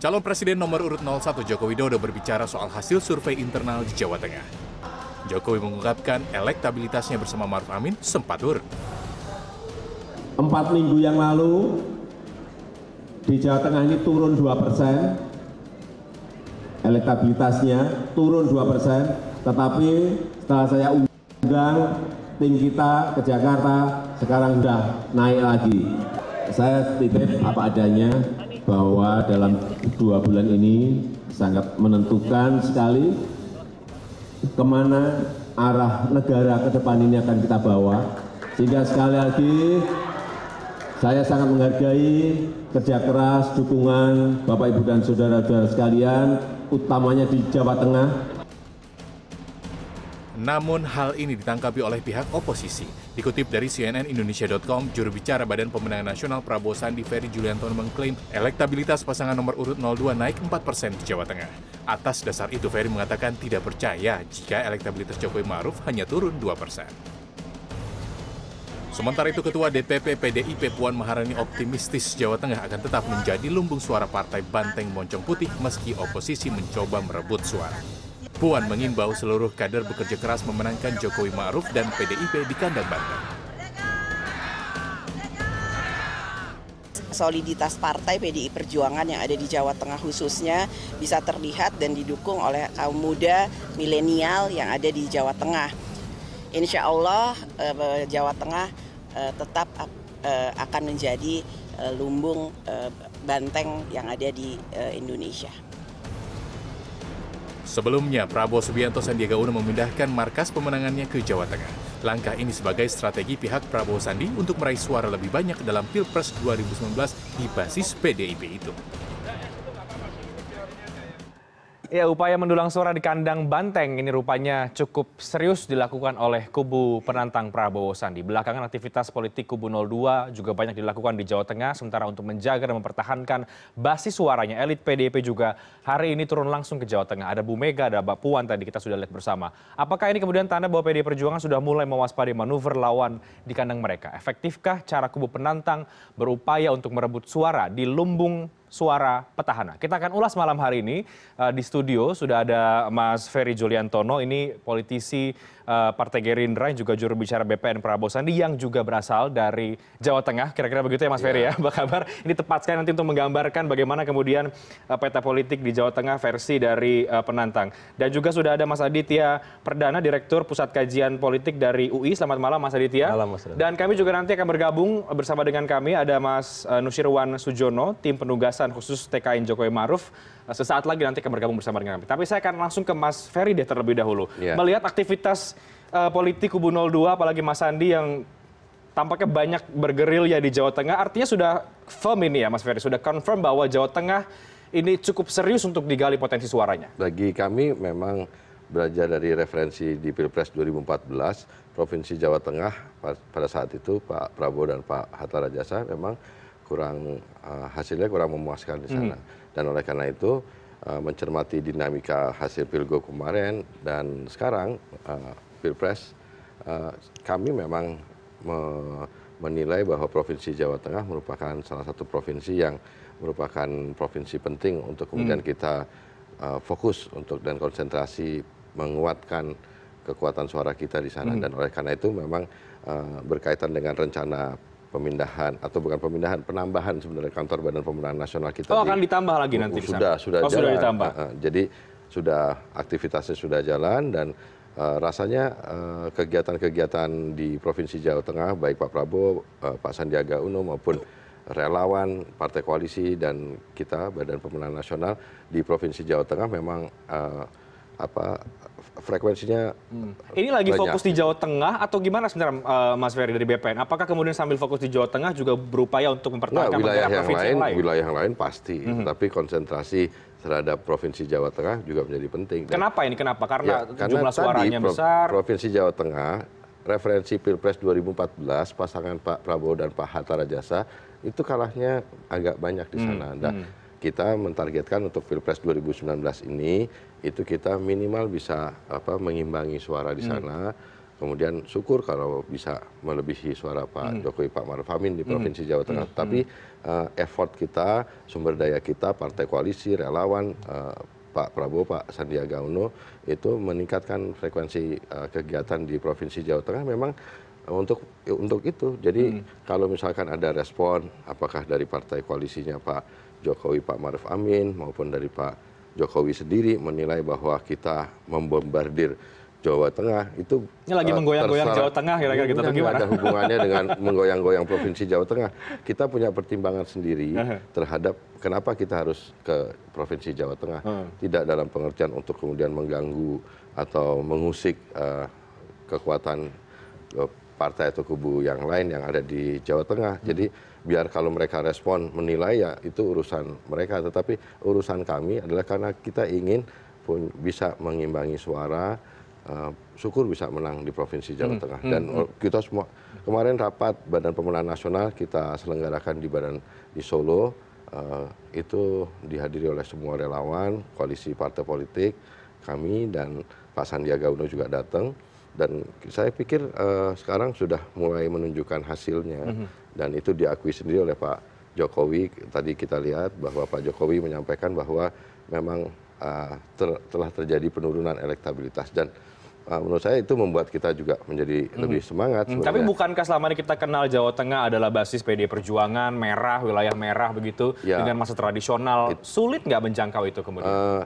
Calon Presiden nomor urut 01 Joko Widodo berbicara soal hasil survei internal di Jawa Tengah. Jokowi mengungkapkan elektabilitasnya bersama Maruf Amin sempat turun. Empat minggu yang lalu, di Jawa Tengah ini turun 2 persen, elektabilitasnya turun 2 persen, tetapi setelah saya undang tim kita ke Jakarta, sekarang sudah naik lagi. Saya titip apa adanya, bahwa dalam dua bulan ini sangat menentukan sekali kemana arah negara ke depan ini akan kita bawa. Sehingga sekali lagi saya sangat menghargai kerja keras, dukungan Bapak Ibu dan Saudara-saudara sekalian, utamanya di Jawa Tengah. Namun hal ini ditangkapi oleh pihak oposisi Dikutip dari CNN Indonesia.com, juru bicara Badan Pemenangan Nasional Prabowo Sandi Ferry Juliantono mengklaim elektabilitas pasangan nomor urut 02 naik 4 persen di Jawa Tengah. Atas dasar itu, Ferry mengatakan tidak percaya jika elektabilitas Jokowi Maruf hanya turun 2 persen. Sementara itu Ketua DPP PDIP Puan Maharani optimistis Jawa Tengah akan tetap menjadi lumbung suara partai Banteng Moncong Putih meski oposisi mencoba merebut suara. Puan mengimbau seluruh kader bekerja keras memenangkan Jokowi Ma'ruf dan PDIP di kandang Banten. Soliditas partai PDI Perjuangan yang ada di Jawa Tengah khususnya bisa terlihat dan didukung oleh kaum muda milenial yang ada di Jawa Tengah. Insya Allah eh, Jawa Tengah eh, tetap eh, akan menjadi lumbung banteng yang ada di Indonesia. Sebelumnya, Prabowo Subianto Sandiaga Uno memindahkan markas pemenangannya ke Jawa Tengah. Langkah ini sebagai strategi pihak Prabowo Sandi untuk meraih suara lebih banyak dalam Pilpres 2019 di basis PDIP itu. Ya, upaya mendulang suara di kandang Banteng ini rupanya cukup serius dilakukan oleh kubu penantang Prabowo Sandi. Belakangan aktivitas politik kubu 02 juga banyak dilakukan di Jawa Tengah, sementara untuk menjaga dan mempertahankan basis suaranya, elit PDIP juga hari ini turun langsung ke Jawa Tengah. Ada Bu Mega, ada Mbak Puan tadi kita sudah lihat bersama. Apakah ini kemudian tanda bahwa PDI Perjuangan sudah mulai mewaspadai manuver lawan di kandang mereka? Efektifkah cara kubu penantang berupaya untuk merebut suara di lumbung suara petahana. Kita akan ulas malam hari ini uh, di studio sudah ada Mas Ferry Juliantono ini politisi uh, Partai Gerindra yang juga juru bicara BPN Prabowo Sandi yang juga berasal dari Jawa Tengah. Kira-kira begitu ya Mas yeah. Ferry ya. Iya. Apa kabar? Ini tepat sekali nanti untuk menggambarkan bagaimana kemudian uh, peta politik di Jawa Tengah versi dari uh, penantang. Dan juga sudah ada Mas Aditya Perdana Direktur Pusat Kajian Politik dari UI. Selamat malam Mas Aditya. Malam Mas. Dan kami juga nanti akan bergabung bersama dengan kami ada Mas uh, Nusyirwan Sujono, tim penugas pembahasan khusus TKN Jokowi Maruf eh, sesaat lagi nanti akan bergabung bersama dengan kami. Tapi saya akan langsung ke Mas Ferry deh terlebih dahulu. Yeah. Melihat aktivitas uh, politik kubu 02 apalagi Mas Sandi yang tampaknya banyak ya di Jawa Tengah. Artinya sudah firm ini ya Mas Ferry, sudah confirm bahwa Jawa Tengah ini cukup serius untuk digali potensi suaranya. Bagi kami memang belajar dari referensi di Pilpres 2014, Provinsi Jawa Tengah pada saat itu Pak Prabowo dan Pak Hatta Rajasa memang kurang eh, hasilnya kurang memuaskan di sana hmm. dan oleh karena itu eh, mencermati dinamika hasil pilgub kemarin dan sekarang eh, pilpres kami memang menilai bahwa provinsi Jawa Tengah merupakan salah satu provinsi yang merupakan provinsi penting untuk kemudian hmm. kita fokus untuk dan konsentrasi menguatkan kekuatan suara kita di sana hmm. dan oleh karena itu memang berkaitan dengan rencana pemindahan atau bukan pemindahan penambahan sebenarnya kantor Badan Pemenangan Nasional kita. Oh di, akan ditambah lagi oh, nanti sudah sudah oh, jalan. Sudah ditambah. jadi sudah aktivitasnya sudah jalan dan uh, rasanya kegiatan eh, kegiatan-kegiatan di Provinsi Jawa Tengah baik Pak Prabowo, uh, Pak Sandiaga Uno maupun relawan partai koalisi dan kita Badan Pemenangan Nasional di Provinsi Jawa Tengah memang uh, apa frekuensinya hmm. ini lagi fokus di Jawa Tengah atau gimana sebenarnya eh, Mas Ferry dari BPN apakah kemudian sambil fokus di Jawa Tengah juga berupaya untuk mempertahankan wilayah yang lain, lain wilayah yang lain pasti mm -hmm. tapi konsentrasi terhadap provinsi Jawa Tengah juga menjadi penting Dan, kenapa ini kenapa karena, ya, karena jumlah suaranya tadi, besar provinsi Jawa Tengah referensi Pilpres 2014 pasangan Pak Prabowo dan Pak Hatta Rajasa itu kalahnya agak banyak di hmm. sana. Nah, hmm. Nah, kita mentargetkan untuk pilpres 2019 ini itu kita minimal bisa mengimbangi suara di hmm. sana kemudian syukur kalau bisa melebihi suara pak hmm. jokowi pak maruf amin di hmm. provinsi jawa tengah tapi eh, effort kita sumber daya kita partai koalisi relawan eh, Pak Prabowo, Pak Sandiaga Uno itu meningkatkan frekuensi uh, kegiatan di Provinsi Jawa Tengah memang untuk untuk itu jadi hmm. kalau misalkan ada respon apakah dari partai koalisinya pak jokowi pak maruf amin maupun dari pak jokowi sendiri menilai bahwa kita membombardir Jawa Tengah itu ini lagi eh, menggoyang-goyang Jawa Tengah kira-kira kita gitu iya, tuh gimana? ada hubungannya dengan menggoyang-goyang provinsi Jawa Tengah. Kita punya pertimbangan sendiri terhadap kenapa kita harus ke provinsi Jawa Tengah. Hmm. Tidak dalam pengertian untuk kemudian mengganggu atau mengusik uh, kekuatan eh, partai atau kubu yang lain yang ada di Jawa Tengah. Hmm. Jadi biar kalau mereka respon menilai ya itu urusan mereka. Tetapi urusan kami adalah karena kita ingin pun bisa mengimbangi suara. Uh, syukur bisa menang di provinsi Jawa hmm, Tengah hmm. dan hmm, kita semua kemarin rapat Badan Pemenang Nasional kita selenggarakan di Badan di Solo uh, itu dihadiri oleh semua relawan koalisi partai politik kami dan Pak Sandiaga Uno juga datang dan saya pikir eh, sekarang sudah mulai menunjukkan hasilnya mhm. dan itu diakui sendiri oleh pak jokowi tadi kita lihat bahwa pak jokowi menyampaikan bahwa memang eh, telah terjadi penurunan elektabilitas dan eh, menurut saya itu membuat kita juga menjadi mhm. lebih semangat. -hmm. Tapi bukankah selama ini kita kenal Jawa Tengah adalah basis PD Perjuangan, merah, wilayah merah begitu, ya, dengan masa tradisional, it, sulit nggak menjangkau itu kemudian? Uh,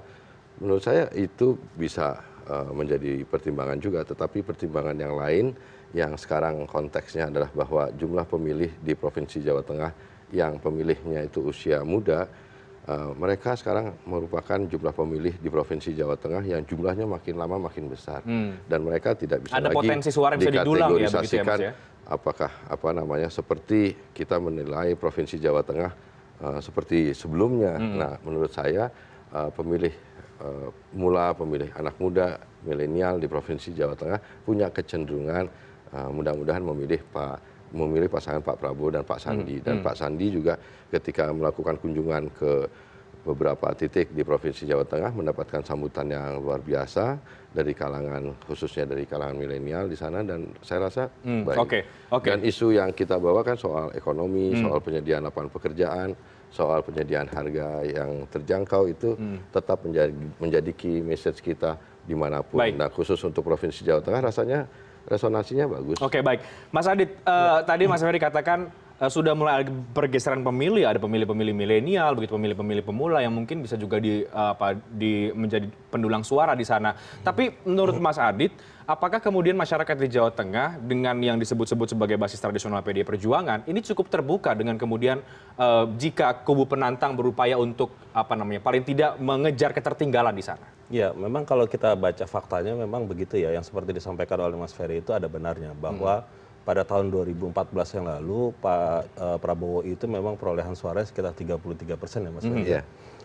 menurut saya itu bisa Eh, menjadi pertimbangan juga tetapi pertimbangan yang lain yang sekarang konteksnya adalah bahwa jumlah pemilih di provinsi jawa tengah yang pemilihnya itu usia muda eh, mereka sekarang merupakan jumlah pemilih di provinsi Jawa Tengah yang jumlahnya makin lama makin besar hmm. dan mereka tidak bisa Ada lagi potensi suara bisa ya, ya, ya? dikategorisasikan ya, ya, ya? apakah apa namanya seperti kita menilai provinsi Jawa Tengah uh, seperti sebelumnya. Hmm. Nah, menurut saya uh, pemilih Eh, mula pemilih anak muda milenial di provinsi jawa tengah punya kecenderungan eh, mudah mudahan memilih Pak memilih pasangan pak prabowo dan pak sandi hmm, dan hmm. pak sandi juga ketika melakukan kunjungan ke beberapa titik di provinsi jawa tengah mendapatkan sambutan yang luar biasa dari kalangan khususnya dari kalangan milenial di sana dan saya rasa hmm, baik dan isu yang kita bawa kan soal ekonomi soal penyediaan lapangan pekerjaan soal penyediaan harga yang terjangkau itu hmm. tetap menjadi key message kita dimanapun. Nah khusus untuk Provinsi Jawa Tengah rasanya resonansinya bagus. Oke baik, Mas Adit, uh, tadi Mas Ferry katakan Eh, sudah mulai pergeseran pemilih ada pemilih pemilih milenial begitu pemilih pemilih pemula yang mungkin bisa juga menjadi pendulang suara di sana tapi menurut Mas Adit apakah kemudian masyarakat di Jawa Tengah dengan yang disebut-sebut sebagai basis tradisional PD Perjuangan ini cukup terbuka dengan kemudian uh, jika kubu penantang berupaya untuk apa namanya paling tidak mengejar ketertinggalan di sana ya memang kalau kita baca faktanya memang begitu ya yang seperti disampaikan oleh Mas Ferry itu ada benarnya bahwa hmm pada tahun dua ribu empat belas yang lalu Pak eh, Prabowo itu memang perolehan suara sekitar 33 persen ya Mas mm,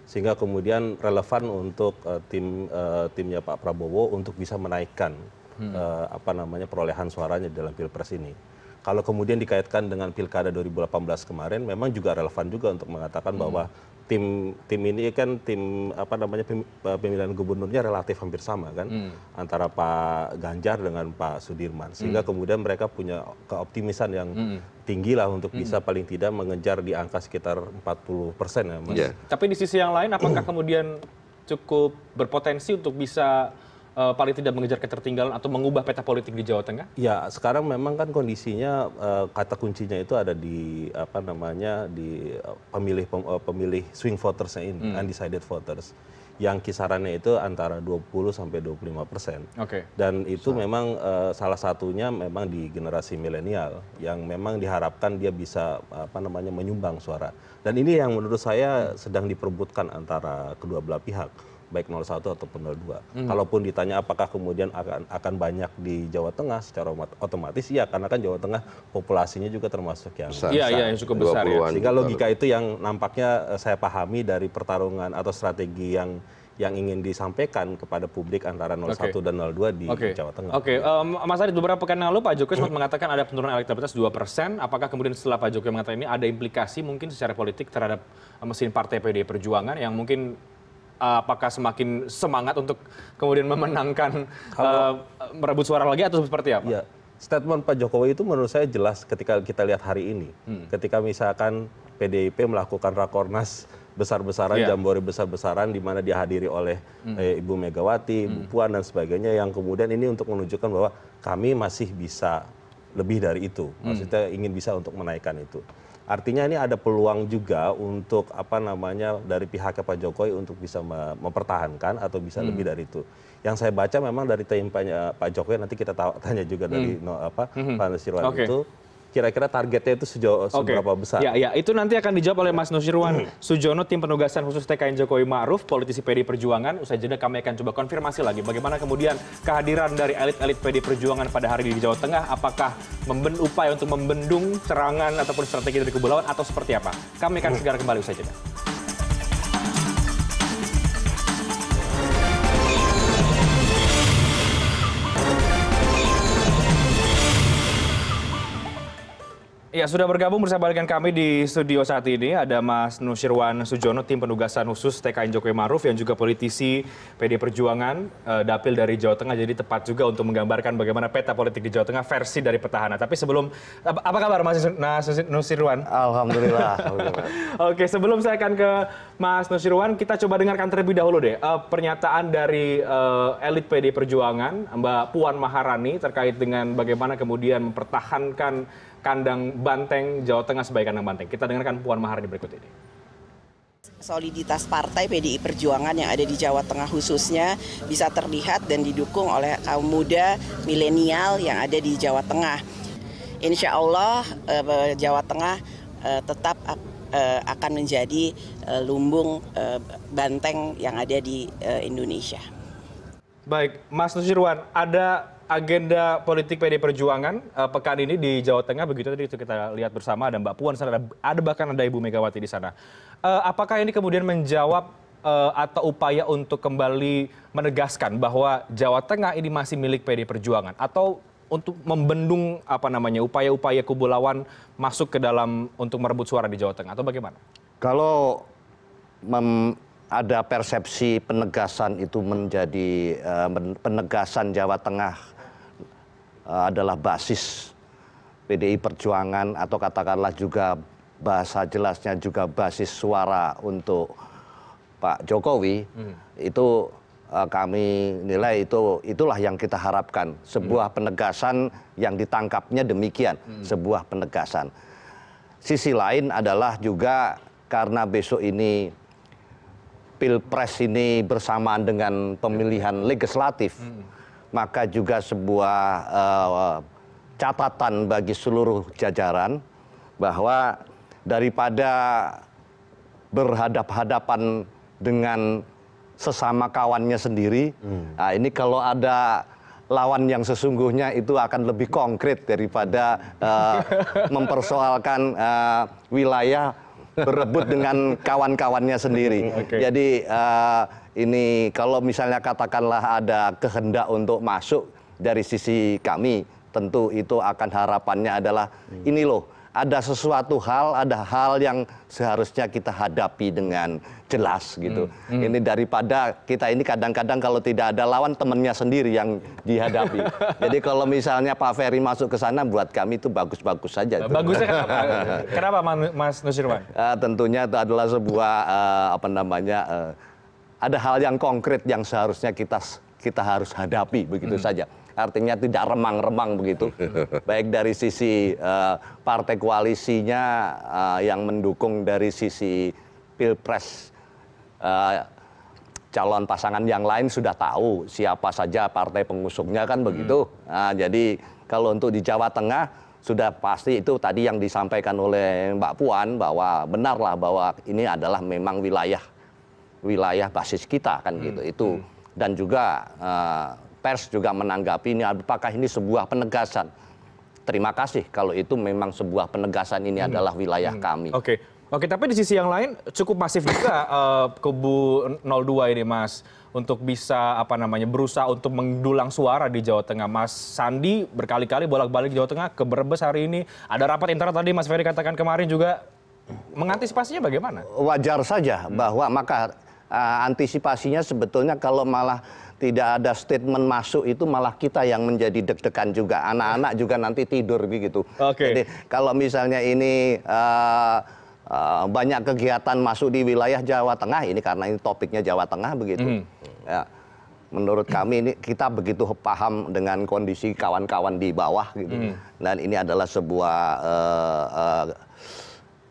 Sehingga kemudian relevan untuk eh, tim eh, timnya Pak Prabowo untuk bisa menaikkan mm-hmm. apa namanya perolehan suaranya dalam pilpres ini. Kalau kemudian dikaitkan dengan pilkada 2018 kemarin, memang juga relevan juga untuk mengatakan mm-hmm. bahwa tim ini kan tim apa namanya eh, pemilihan gubernurnya relatif hampir sama kan hmm. antara pak ganjar dengan pak sudirman sehingga hmm. kemudian mereka punya keoptimisan yang hmm. tinggi lah untuk bisa paling tidak mengejar di angka sekitar empat puluh persen ya mas iya. tapi di sisi yang lain apakah kemudian cukup berpotensi untuk bisa Eh, paling tidak mengejar ketertinggalan atau mengubah peta politik di Jawa Tengah? Ya, sekarang memang kan kondisinya eh, kata kuncinya itu ada di apa namanya di eh, pemilih pemilih swing votersnya ini, hmm. undecided voters yang kisarannya itu antara 20 sampai 25 persen. Okay. Dan itu so. memang uh, salah satunya memang di generasi milenial yang memang diharapkan dia bisa apa namanya menyumbang suara. Dan ini yang menurut saya sedang diperbutkan antara kedua belah pihak baik 01 ataupun dua hmm. kalaupun ditanya apakah kemudian akan akan banyak di jawa tengah secara otomatis iya karena kan jawa tengah populasinya juga termasuk yang besar ya, yang cukup besar. Iya. sehingga logika itu yang nampaknya eh, saya pahami dari pertarungan atau strategi yang yang ingin disampaikan kepada publik antara 01 dan 02 di Jawa Tengah. Oke, eh, Mas Adit beberapa pekan lalu Pak Jokowi sempat mengatakan ada penurunan elektabilitas 2 persen. Apakah kemudian setelah Pak Jokowi mengatakan ini ada implikasi mungkin secara politik terhadap eh, mesin partai PD Perjuangan yang mungkin Eh, apakah semakin semangat untuk kemudian memenangkan eh, merebut suara lagi atau seperti apa? Ya, Statement Pak Jokowi itu menurut saya jelas ketika kita lihat hari ini. Hmm. Ketika misalkan PDIP melakukan rakornas besar-besaran, yeah. jambore besar-besaran di mana dihadiri oleh hmm. eh, Ibu Megawati, mm. Ibu hmm. Puan dan sebagainya yang kemudian ini untuk menunjukkan bahwa kami masih bisa lebih dari itu. Hmm. Maksudnya ingin bisa untuk menaikkan itu artinya ini ada peluang juga untuk apa namanya dari pihaknya pak jokowi untuk bisa mempertahankan atau bisa lebih hmm. dari itu yang saya baca memang dari tim pak eh, jokowi nanti kita tanya juga dari hmm. hmm. pak nusirwan itu kira kira targetnya itu sejauh seberapa besar. Ya, ya, itu nanti akan dijawab oleh Mas Nusirwan hmm. Sujono, tim penugasan khusus TKN Jokowi Ma'ruf, politisi PD Perjuangan. Usai jeda kami akan coba konfirmasi lagi bagaimana kemudian kehadiran dari elit-elit PD Perjuangan pada hari ini di Jawa Tengah, apakah memben upaya untuk membendung serangan ataupun strategi dari kubu lawan atau seperti apa. Kami akan hmm. segera kembali usai jeda. Ya, sudah bergabung bersama dengan kami di studio saat ini ada Mas Nusirwan Sujono, tim penugasan khusus TKN Jokowi Maruf yang juga politisi PD Perjuangan, eh, dapil dari Jawa Tengah. Jadi tepat juga untuk menggambarkan bagaimana peta politik di Jawa Tengah versi dari petahana. Tapi sebelum apa, kabar Mas Nusirwan? Alhamdulillah. Oke, sebelum saya akan ke Mas Nusirwan kita coba dengarkan terlebih dahulu deh eh, pernyataan dari eh, elit PD Perjuangan Mbak Puan Maharani terkait dengan bagaimana kemudian mempertahankan kandang banteng Jawa Tengah sebagai kandang banteng. Kita dengarkan Puan Maharani berikut ini soliditas partai PDI Perjuangan yang ada di Jawa Tengah khususnya bisa terlihat dan didukung oleh kaum muda milenial yang ada di Jawa Tengah. Insya Allah eh, Jawa Tengah eh, tetap eh, akan menjadi lumbung banteng yang ada di Indonesia. Baik, Mas Nusirwan, ada agenda politik pd perjuangan eh, pekan ini di jawa tengah begitu tadi itu kita lihat bersama ada mbak puan ada bahkan ada ibu megawati di sana eh, apakah ini kemudian menjawab eh, atau upaya untuk kembali menegaskan bahwa jawa tengah ini masih milik pd perjuangan atau untuk membendung apa namanya upaya-upaya kubu lawan masuk ke dalam untuk merebut suara di Jawa Tengah atau bagaimana? Kalau mem, ada persepsi penegasan itu menjadi uh, penegasan Jawa Tengah Eh, adalah basis PDI Perjuangan atau katakanlah juga bahasa jelasnya juga basis suara untuk Pak Jokowi hmm. itu uh, kami nilai itu itulah yang kita harapkan sebuah hmm. penegasan yang ditangkapnya demikian hmm. sebuah penegasan sisi lain adalah juga karena besok ini pilpres ini bersamaan dengan pemilihan legislatif hmm maka juga sebuah uh, catatan bagi seluruh jajaran bahwa daripada berhadap-hadapan dengan sesama kawannya sendiri, hmm. nah ini kalau ada lawan yang sesungguhnya itu akan lebih konkret daripada uh, mempersoalkan uh, wilayah berebut dengan kawan-kawannya sendiri. Hmm, okay. Jadi uh, ini kalau misalnya katakanlah ada kehendak untuk masuk dari sisi kami tentu itu akan harapannya adalah hmm. ini loh ada sesuatu hal ada hal yang seharusnya kita hadapi dengan jelas gitu hmm. hmm. ini daripada kita ini kadang-kadang kalau tidak ada lawan temannya sendiri yang dihadapi jadi kalau misalnya Pak Ferry masuk ke sana buat kami itu bagus-bagus saja itu. bagusnya kenapa kenapa Mas Nusirwan uh, tentunya itu adalah sebuah uh, apa namanya uh, ada hal yang konkret yang seharusnya kita kita harus hadapi begitu hmm. saja. Artinya tidak remang-remang begitu. Baik dari sisi uh, partai koalisinya uh, yang mendukung dari sisi pilpres uh, calon pasangan yang lain sudah tahu siapa saja partai pengusungnya kan begitu. Hmm. Nah, jadi kalau untuk di Jawa Tengah sudah pasti itu tadi yang disampaikan oleh Mbak Puan bahwa benarlah bahwa ini adalah memang wilayah wilayah basis kita kan hmm, gitu itu hmm. dan juga eh, pers juga menanggapi ini apakah ini sebuah penegasan terima kasih kalau itu memang sebuah penegasan ini hmm, adalah wilayah kami oke oke tapi di sisi yang lain cukup masif juga eh, kubu 02 ini mas untuk bisa apa namanya berusaha untuk mendulang suara di Jawa Tengah. Mas Sandi berkali-kali bolak-balik Jawa Tengah ke Brebes hari ini. Ada rapat internal tadi Mas Ferry katakan kemarin juga mengantisipasinya bagaimana? Wajar saja bahwa maka uh, antisipasinya sebetulnya kalau malah tidak ada statement masuk itu malah kita yang menjadi deg-degan juga anak-anak juga nanti tidur begitu. Okay. Jadi kalau misalnya ini uh, uh, banyak kegiatan masuk di wilayah Jawa Tengah ini karena ini topiknya Jawa Tengah begitu. Mm. Ya menurut kami ini kita begitu paham dengan kondisi kawan-kawan di bawah gitu. Mm. Dan ini adalah sebuah uh, uh,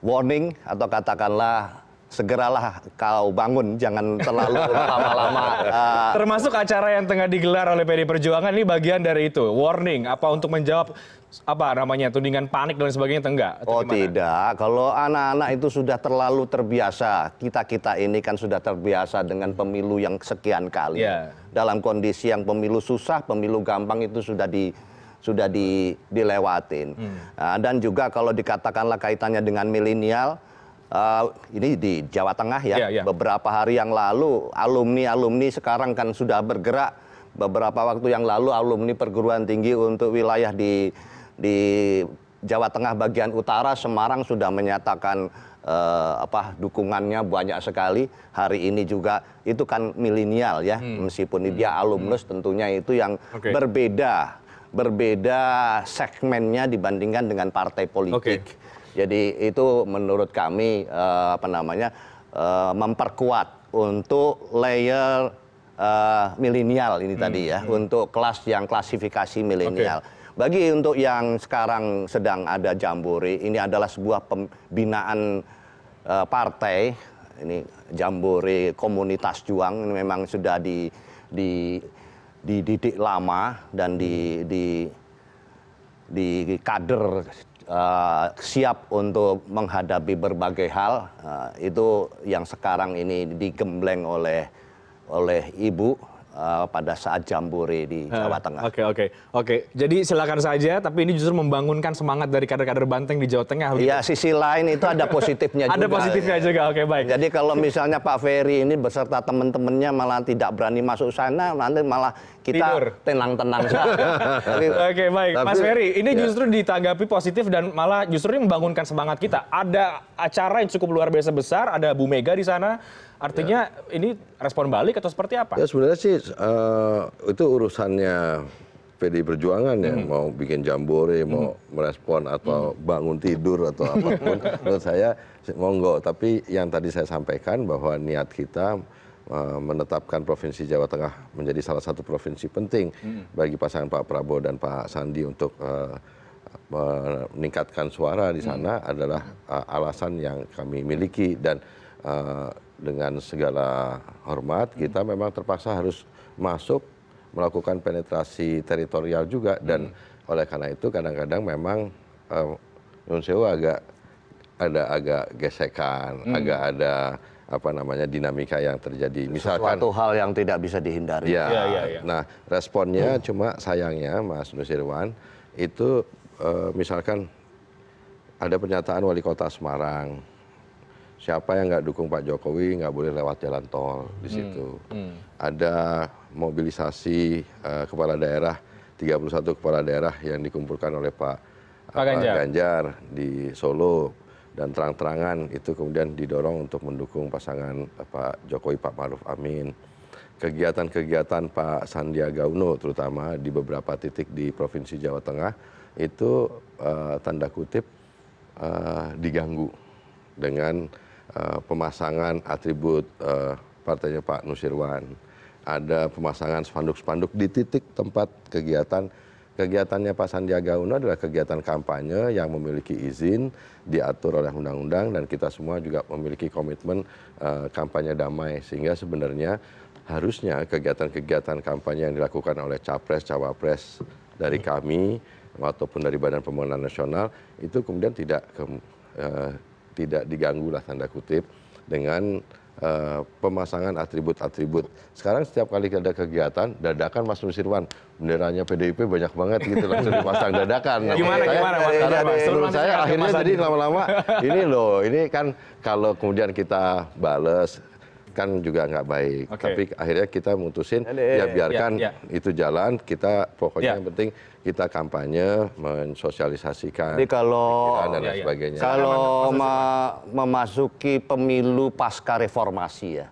warning atau katakanlah segeralah kau bangun jangan terlalu lama-lama uh, termasuk acara yang tengah digelar oleh PD Perjuangan ini bagian dari itu warning apa untuk menjawab apa namanya tudingan panik dan sebagainya tenggak oh gimana? tidak kalau anak-anak itu sudah terlalu terbiasa kita kita ini kan sudah terbiasa dengan pemilu yang sekian kali yeah. dalam kondisi yang pemilu susah pemilu gampang itu sudah di sudah di, dilewatin hmm. uh, dan juga kalau dikatakanlah kaitannya dengan milenial Eh, ini di Jawa Tengah ya, yeah, yeah. beberapa hari yang lalu alumni-alumni sekarang kan sudah bergerak beberapa waktu yang lalu alumni perguruan tinggi untuk wilayah di di Jawa Tengah bagian utara Semarang sudah menyatakan uh, apa dukungannya banyak sekali hari ini juga itu kan milenial ya hmm. meskipun hmm. dia alumnus hmm. tentunya itu yang okay. berbeda berbeda segmennya dibandingkan dengan partai politik. Okay jadi itu menurut kami eh, apa namanya eh, memperkuat untuk layer eh, milenial ini hmm, tadi ya hmm. untuk kelas yang klasifikasi milenial bagi untuk yang sekarang sedang ada jambore ini adalah sebuah pembinaan partai ini jambore komunitas juang ini memang sudah di di dididik lama dan di di di kader uh, siap untuk menghadapi berbagai hal uh, itu yang sekarang ini digembleng oleh oleh ibu Eh, pada saat jambore di Jawa Tengah. Oke okay, oke okay. oke. Okay. Jadi silakan saja, tapi ini justru membangunkan semangat dari kader-kader Banteng di Jawa Tengah. Iya gitu. sisi lain itu ada positifnya juga. Ada positifnya ya. juga, oke okay, baik. Jadi kalau misalnya Pak Ferry ini beserta teman-temannya malah tidak berani masuk sana, nanti malah kita tenang-tenang saja. oke okay, baik, tapi, Mas Ferry, ini ya. justru ditanggapi positif dan malah justru ini membangunkan semangat kita. Ada acara yang cukup luar biasa besar, ada Bu Mega di sana artinya ini respon balik atau seperti apa ya sebenarnya sih eh, itu urusannya pdi perjuangan ya hmm. mau bikin jambore hmm. mau merespon atau hmm. bangun tidur atau apapun menurut saya monggo tapi yang tadi saya sampaikan bahwa niat kita eh, menetapkan Provinsi Jawa Tengah menjadi salah satu provinsi penting bagi pasangan Pak Prabowo dan Pak Sandi untuk uh, meningkatkan suara di sana adalah uh, alasan yang kami miliki dan uh, dengan segala hormat hmm. kita memang terpaksa harus masuk melakukan penetrasi teritorial juga hmm. dan oleh karena itu kadang-kadang memang eh, Yun Sewu agak ada agak gesekan, hmm. agak ada apa namanya dinamika yang terjadi. Misalkan suatu hal yang tidak bisa dihindari. Ya, ya, ya, ya. Nah, responnya hmm. cuma sayangnya Mas Nusirwan itu uh, misalkan ada pernyataan wali kota Semarang siapa yang nggak dukung Pak Jokowi nggak boleh lewat jalan tol di hmm, situ. Hmm. Hmm. Ada mobilisasi uh, kepala daerah 31 kepala daerah yang dikumpulkan oleh Pak, Pak Ganjar. Ganjar di Solo dan terang-terangan itu kemudian didorong untuk mendukung pasangan eh, Pak Jokowi Pak Maruf Amin. Kegiatan-kegiatan Pak Sandiaga Uno terutama di beberapa titik di Provinsi Jawa Tengah itu uh, tanda kutip uh, diganggu dengan Eh, pemasangan atribut eh, partainya pak nusirwan ada pemasangan spanduk spanduk di titik tempat kegiatan kegiatannya pak sandiaga uno adalah kegiatan kampanye yang memiliki izin diatur oleh undang-undang dan kita semua juga memiliki komitmen eh, kampanye damai sehingga sebenarnya harusnya kegiatan-kegiatan kampanye yang dilakukan oleh capres cawapres dari kami ataupun dari Badan Pemenangan Nasional itu kemudian tidak ke, uh, tidak diganggu lah tanda kutip dengan eh, pemasangan atribut atribut sekarang setiap kali ada kegiatan dadakan Mas Nusirwan benderanya PDIP banyak banget gitu langsung dipasang dadakan nah, gimana saya, gimana Mas karena iya, menurut saya akhirnya jadi lama-lama ini loh ini kan kalau kemudian kita bales kan juga nggak baik. Tapi akhirnya kita mutusin iya, ya biarkan iya. itu jalan. Kita pokoknya iya. yang penting kita kampanye mensosialisasikan. Jadi kalau dan lain sebagainya. Kalau memasuki pemilu pasca reformasi ya.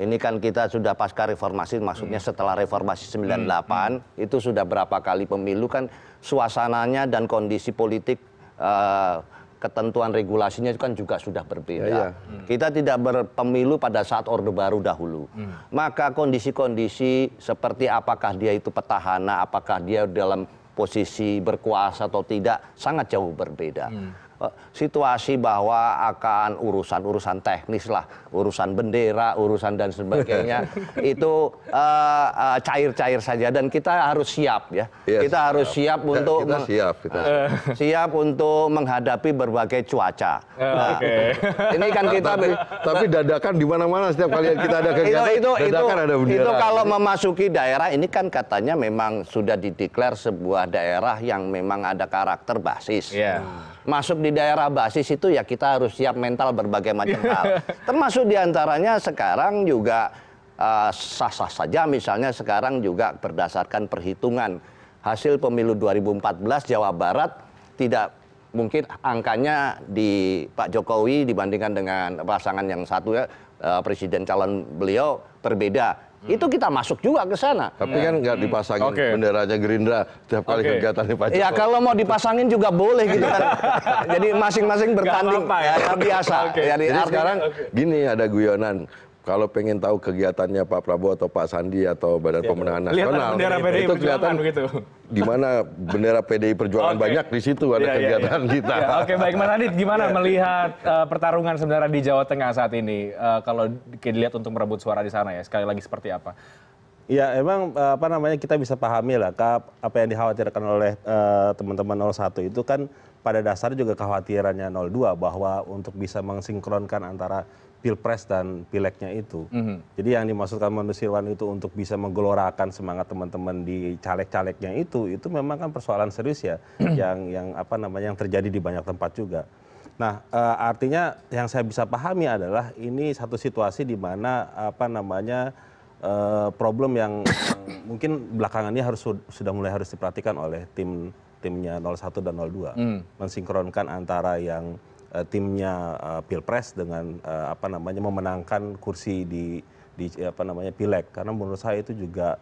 Ini kan kita sudah pasca reformasi, maksudnya hmm. setelah reformasi 98 hmm. hmm. itu sudah berapa kali pemilu kan suasananya dan kondisi politik uh, ketentuan regulasinya kan juga sudah berbeda. Ya, ya. Kita tidak berpemilu pada saat Orde Baru dahulu. Hmm. Maka kondisi-kondisi seperti apakah dia itu petahana, apakah dia dalam posisi berkuasa atau tidak sangat jauh berbeda. Hmm. Eh, situasi bahwa akan urusan-urusan teknis lah, urusan bendera, urusan dan sebagainya itu eh, eh, cair-cair uh, uh, saja dan kita harus siap ya. Yes, iya, kita harus siap, siap untuk kita siap kita. siap untuk menghadapi berbagai cuaca. Ah, nah, okay. Ini kan kita tapi, tapi dadakan di mana-mana setiap kali kita ada kegiatan itu itu dadakan itu, ada bendera. Itu kalau memasuki daerah ini kan katanya memang sudah dideklar sebuah daerah yang memang ada karakter basis. Yeah masuk di daerah basis itu ya kita harus siap mental berbagai macam hal. Iya. Termasuk diantaranya sekarang juga eh, sah-sah uh, saja misalnya sekarang juga berdasarkan perhitungan hasil pemilu 2014 Jawa Barat tidak mungkin angkanya di Pak Jokowi dibandingkan dengan pasangan yang satu ya uh, presiden calon beliau berbeda Hmm. itu kita masuk juga ke sana. Tapi kan nggak hmm. dipasangin okay. benderanya Gerindra tiap kali okay. kegiatannya Pak Ya kalau mau dipasangin juga boleh gitu kan. Jadi masing-masing bertanding apa, ya. ya biasa. Okay. Jadi, Jadi sekarang okay. gini ada guyonan kalau pengen tahu kegiatannya Pak Prabowo atau Pak Sandi atau Badan ya, Pemenangan Nasional itu kelihatan gitu. di mana bendera PDI Perjuangan okay. banyak di situ ada ya, kegiatan ya, kita. Ya, Oke okay, baik Mas Adit gimana ya. melihat uh, pertarungan sebenarnya di Jawa Tengah saat ini uh, kalau dilihat untuk merebut suara di sana ya sekali lagi seperti apa? Ya emang eh, apa namanya kita bisa pahami lah apa yang dikhawatirkan oleh teman-teman uh, 01 itu kan pada dasarnya juga kekhawatirannya 02 bahwa untuk bisa mengsinkronkan antara pilpres dan pileknya itu. Mhm. Jadi yang dimaksudkan manusiawan itu untuk bisa menggelorakan semangat teman-teman di caleg-calegnya itu, itu memang kan persoalan serius ya, mhm. yang yang apa namanya yang terjadi di banyak tempat juga. Nah eh, artinya yang saya bisa pahami adalah ini satu situasi di mana apa namanya eh, problem yang mungkin belakangan ini harus sudah mulai harus diperhatikan oleh tim timnya 01 dan 02 mhm. mensinkronkan antara yang Eh, timnya eh, pilpres dengan eh, apa namanya memenangkan kursi di apa namanya pileg karena menurut saya itu juga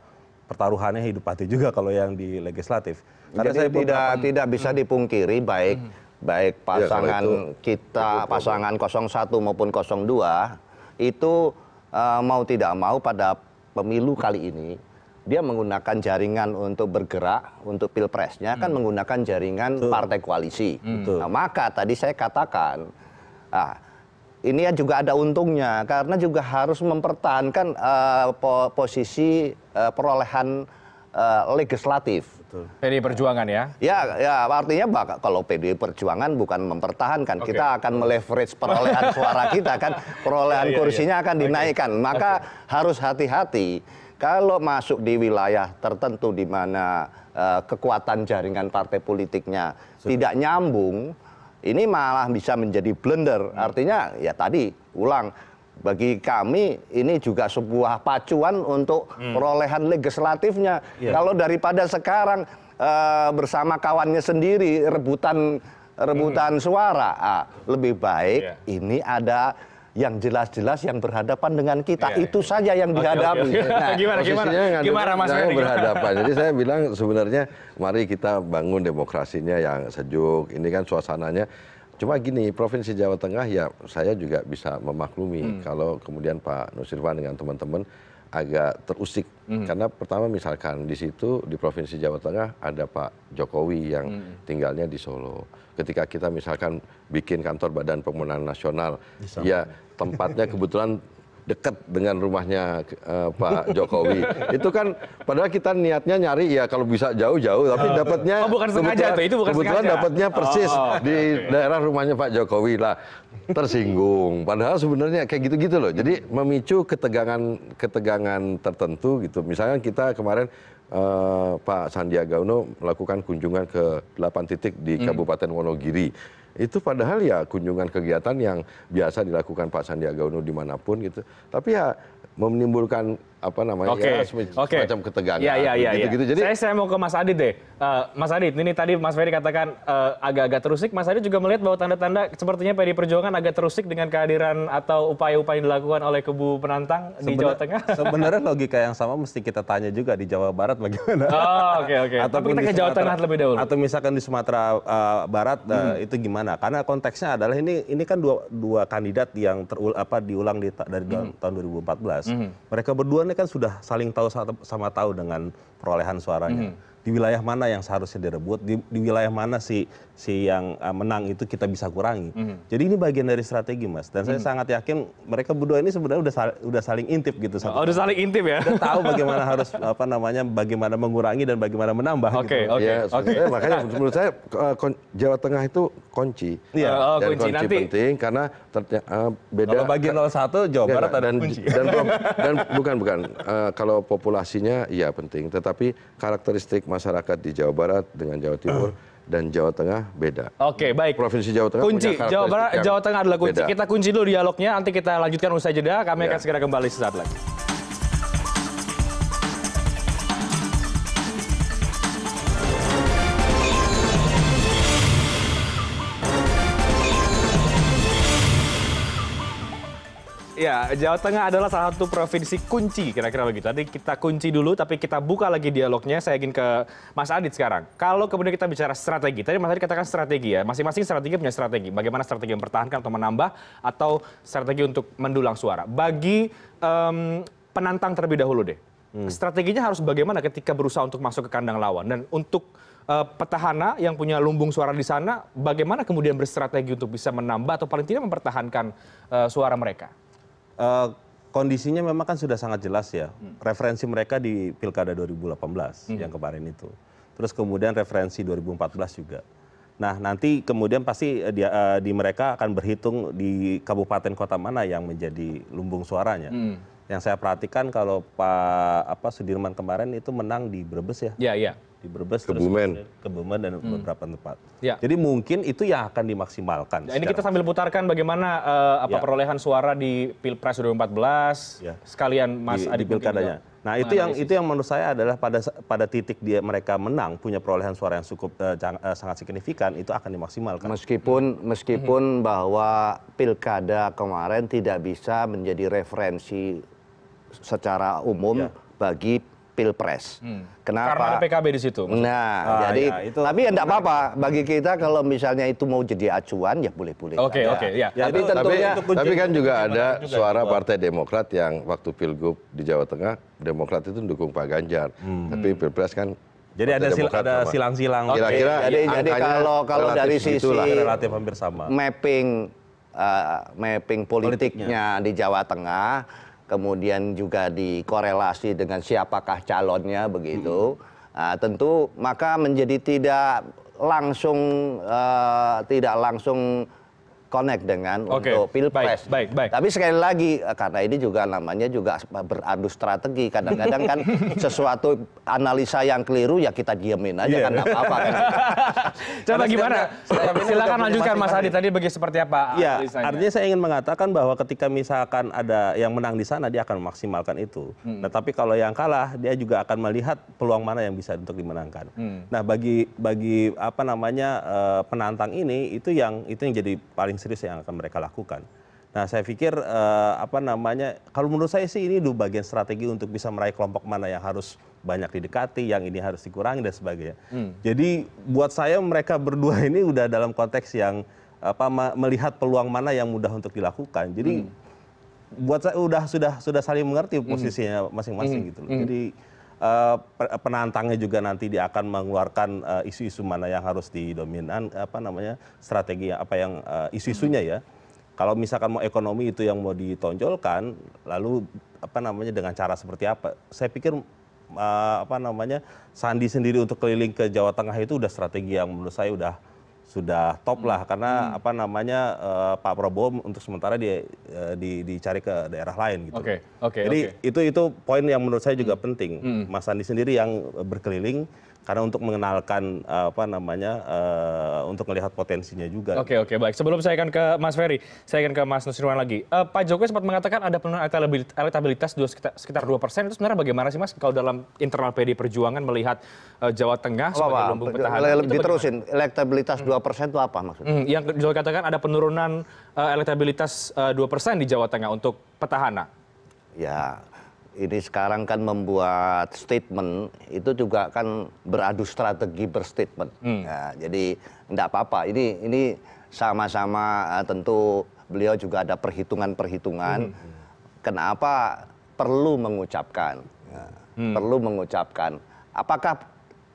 pertaruhannya hidup mati juga kalau yang di legislatif jadi tidak bisa hmm. dipungkiri baik baik ya, pasangan kita pasangan 01 maupun 02 itu mau tidak mau pada pemilu kali ini dia menggunakan jaringan untuk bergerak untuk pilpresnya kan hmm. menggunakan jaringan Betul. partai koalisi. Hmm. Nah, maka tadi saya katakan, ah, ini juga ada untungnya karena juga harus mempertahankan uh, posisi uh, perolehan uh, legislatif. PDI Perjuangan ya? Ya, ya artinya bak kalau PDI Perjuangan bukan mempertahankan, okay. kita akan meleverage perolehan suara kita kan, perolehan iya, iya. kursinya akan dinaikkan, maka okay. harus hati-hati kalau masuk di wilayah tertentu di mana eh, kekuatan jaringan partai politiknya tidak nyambung, ini malah bisa menjadi blender. Hmm. Artinya ya tadi ulang bagi kami ini juga sebuah pacuan untuk hmm. perolehan legislatifnya. Yeah. Kalau daripada sekarang uh, bersama kawannya sendiri rebutan rebutan hmm. suara, ah, lebih baik yeah. ini ada yang jelas-jelas yang berhadapan dengan kita yeah, iya. itu yeah. saja yang okay, dihadapi. Okay, okay. Nah, gimana gimana? Gimana Mas Ferry? berhadapan. Jadi saya bilang sebenarnya mari kita bangun demokrasinya yang sejuk. Ini kan suasananya Cuma gini, Provinsi Jawa Tengah ya saya juga bisa memaklumi hmm. kalau kemudian Pak Nusirwan dengan teman-teman agak terusik. Hmm. Karena pertama misalkan di situ di Provinsi Jawa Tengah ada Pak Jokowi yang hmm. tinggalnya di Solo. Ketika kita misalkan bikin kantor Badan Pemenang Nasional, ya tempatnya kebetulan dekat dengan rumahnya eh, Pak Jokowi. itu kan padahal kita niatnya nyari ya kalau bisa jauh-jauh tapi oh. dapatnya oh, bukan sengaja tuh, itu bukan kebetulan dapatnya oh. persis oh. di daerah rumahnya Pak Jokowi lah tersinggung. Padahal sebenarnya kayak gitu-gitu loh. Jadi memicu ketegangan ketegangan tertentu gitu. Misalnya kita kemarin uh, Pak Sandiaga Uno melakukan kunjungan ke 8 titik di hmm. Kabupaten Wonogiri itu padahal ya kunjungan kegiatan yang biasa dilakukan pak sandiaga uno dimanapun gitu tapi ya menimbulkan apa namanya okay. ya semacam okay. ketegangan ya, ya, ya, gitu-gitu. Ya. Jadi saya, saya mau ke Mas Adit deh. Uh, Mas Adit, ini tadi Mas Ferry katakan uh, agak-agak terusik. Mas Adit juga melihat bahwa tanda-tanda sepertinya PD Perjuangan agak terusik dengan kehadiran atau upaya-upaya yang dilakukan oleh kubu penantang Sebenar, di Jawa Tengah. Sebenarnya logika yang sama mesti kita tanya juga di Jawa Barat bagaimana. Oh, oke okay, oke. Okay. Atau kita ke Jawa Tengah lebih dahulu. Atau misalkan di Sumatera uh, Barat uh, hmm. itu gimana? Karena konteksnya adalah ini ini kan dua dua kandidat yang terul apa diulang di, dari hmm. tahun 2014. Hmm. Mereka berdua ini kan sudah saling tahu sama tahu dengan perolehan suaranya hmm. di wilayah mana yang seharusnya direbut di wilayah mana sih si yang ah, menang itu kita bisa kurangi. Mhm. Jadi ini bagian dari strategi mas. Dan saya mhm. sangat yakin mereka berdua ini sebenarnya udah saling, udah saling intip gitu. Oh, udah saling intip ya? Udah tahu bagaimana harus apa namanya bagaimana mengurangi dan bagaimana menambah. Gitu. Oke oke iya, oke. Makanya menurut saya eh, Jawa Tengah itu kunci. Iya oh, dan kunci, kunci nanti. penting karena uh, beda. Kalau bagian 01 Jawa iya, Barat ada dan, kunci. Dan, dan bukan bukan uh, kalau populasinya ya penting, tetapi karakteristik masyarakat di Jawa Barat dengan Jawa Timur. Uh dan Jawa Tengah beda. Oke, baik. Provinsi Jawa Tengah kunci. punya Jawa Barat, Jawa Tengah adalah kunci. Beda. Kita kunci dulu dialognya, nanti kita lanjutkan usai jeda. Kami ya. akan segera kembali sesaat lagi. Ya, Jawa Tengah adalah salah satu provinsi kunci, kira-kira begitu. Nanti kita kunci dulu, tapi kita buka lagi dialognya. Saya ingin ke Mas Adit sekarang. Kalau kemudian kita bicara strategi, tadi Mas Adit katakan strategi ya. Masing-masing strategi punya strategi. Bagaimana strategi mempertahankan atau menambah, atau strategi untuk mendulang suara. Bagi um, penantang terlebih dahulu deh. Hmm. Strateginya harus bagaimana ketika berusaha untuk masuk ke kandang lawan. Dan untuk uh, petahana yang punya lumbung suara di sana, bagaimana kemudian berstrategi untuk bisa menambah atau paling tidak mempertahankan uh, suara mereka? Eh, kondisinya memang kan sudah sangat jelas ya hmm. referensi mereka di pilkada dua ribu delapan belas hmm. yang kemarin itu terus kemudian referensi dua ribu empat belas juga nah nanti kemudian pasti eh, eh, di mereka akan berhitung di kabupaten kota mana yang menjadi lumbung suaranya hmm. yang saya perhatikan kalau pak sudirman kemarin itu menang di brebes ya, ya, ya di Brebes Kebumen. terus Kebumen dan hmm. beberapa tempat. Ya. Jadi mungkin itu yang akan dimaksimalkan. Ya, ini kita sambil putarkan bagaimana uh, apa ya. perolehan suara di Pilpres 2014 ya. sekalian Mas di, Adi di Nah, itu yang itu yang menurut saya adalah pada pada titik dia mereka menang punya perolehan suara yang cukup uh, jang, uh, sangat signifikan itu akan dimaksimalkan. Meskipun hmm. meskipun hmm. bahwa pilkada kemarin tidak bisa menjadi referensi secara umum ya. bagi pilpres. Hmm. Kenapa? Karena ada PKB di situ. Maksudnya. Nah, ah, jadi ya, itu tapi ya enggak apa-apa bagi kita kalau misalnya itu mau jadi acuan ya boleh-boleh. Oke, okay, oke, okay, ya. ya. Tapi itu, tentunya tapi, tapi kan juga ada juga suara juga. Partai Demokrat yang waktu Pilgub di Jawa Tengah Demokrat itu mendukung Pak Ganjar. Hmm. Tapi pilpres kan jadi ada sil ada silang-silang. Kira-kira okay. jadi, jadi kalau kalau dari gitu sisi itulah, relatif hampir sama. Mapping uh, mapping politiknya, politiknya di Jawa Tengah kemudian juga dikorelasi dengan siapakah calonnya begitu. Nah, tentu maka menjadi tidak langsung eh, tidak langsung connect dengan okay. untuk pilpres. Baik, baik, baik. Tapi sekali lagi eh, karena ini juga namanya juga beradu strategi. Kadang-kadang kan sesuatu analisa yang keliru ya kita giamin aja yeah. kan apa-apa. Kan. Coba gimana? Silakan lanjutkan Mas Adi tadi bagi seperti apa ya, analisanya. Artinya saya ingin mengatakan bahwa ketika misalkan ada yang menang di sana dia akan memaksimalkan itu. Hmm. Nah tapi kalau yang kalah dia juga akan melihat peluang mana yang bisa untuk dimenangkan. Hmm. Nah bagi bagi apa namanya eh, penantang ini itu yang itu yang jadi paling paling serius yang akan mereka lakukan. Nah, saya pikir uh, apa namanya? Kalau menurut saya sih ini dulu bagian strategi untuk bisa meraih kelompok mana yang harus banyak didekati, yang ini harus dikurangi dan sebagainya. Hmm. Jadi buat saya mereka berdua ini udah dalam konteks yang apa melihat peluang mana yang mudah untuk dilakukan. Jadi hmm. buat saya udah sudah sudah saling mengerti posisinya hmm. masing-masing hmm. gitu loh. Hmm. Jadi Eh, penantangnya juga nanti dia akan mengeluarkan eh, isu isu mana yang harus didominan eh, apa namanya strategi apa yang isu isunya ya kalau misalkan mau ekonomi itu yang mau ditonjolkan lalu apa namanya dengan cara seperti apa saya pikir apa namanya sandi sendiri untuk keliling ke jawa tengah itu udah strategi yang menurut saya udah sudah top lah hmm. karena hmm. apa namanya eh, Pak Prabowo untuk sementara uh, di, dicari ke daerah lain gitu. Okay, okay, Jadi okay. itu itu poin yang menurut saya juga hmm. penting. Mas Andi sendiri yang berkeliling karena untuk mengenalkan eh, apa namanya eh, untuk melihat potensinya juga. Oke oke baik. Sebelum saya akan ke Mas Ferry, saya akan ke Mas Nusirwan lagi. Uh, Pak Jokowi sempat mengatakan ada penurunan elektabilitas sekitar dua persen. Itu sebenarnya bagaimana sih Mas kalau dalam internal PD Perjuangan melihat uh, Jawa Tengah sebagai lumbung petahana? Lebih terusin elektabilitas dua hmm. persen itu apa maksudnya? Hmm, yang Jokowi katakan ada penurunan uh, elektabilitas dua persen di Jawa Tengah untuk petahana. Ya ini sekarang kan membuat statement itu juga kan beradu strategi berstatement. Hmm. Ya, jadi tidak apa-apa. Ini ini sama-sama eh, tentu beliau juga ada perhitungan-perhitungan. Hmm. Kenapa perlu mengucapkan? Nah, hmm. Perlu mengucapkan. Apakah